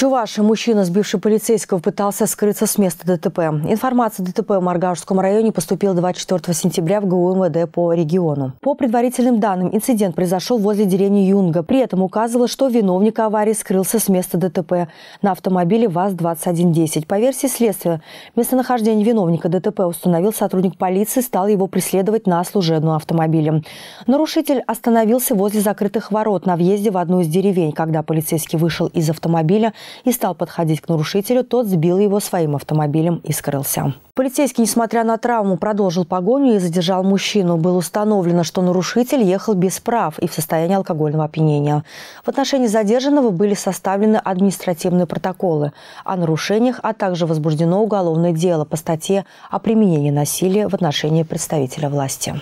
Чуваши мужчина, сбивший полицейского, пытался скрыться с места ДТП. Информация о ДТП в Маргашском районе поступила 24 сентября в ГУ МВД по региону. По предварительным данным, инцидент произошел возле деревни Юнга. При этом указывалось, что виновник аварии скрылся с места ДТП на автомобиле ВАЗ-2110. По версии следствия, местонахождение виновника ДТП установил сотрудник полиции, стал его преследовать на служебном автомобиле. Нарушитель остановился возле закрытых ворот на въезде в одну из деревень. Когда полицейский вышел из автомобиля, и стал подходить к нарушителю, тот сбил его своим автомобилем и скрылся. Полицейский, несмотря на травму, продолжил погоню и задержал мужчину. Было установлено, что нарушитель ехал без прав и в состоянии алкогольного опьянения. В отношении задержанного были составлены административные протоколы о нарушениях, а также возбуждено уголовное дело по статье о применении насилия в отношении представителя власти.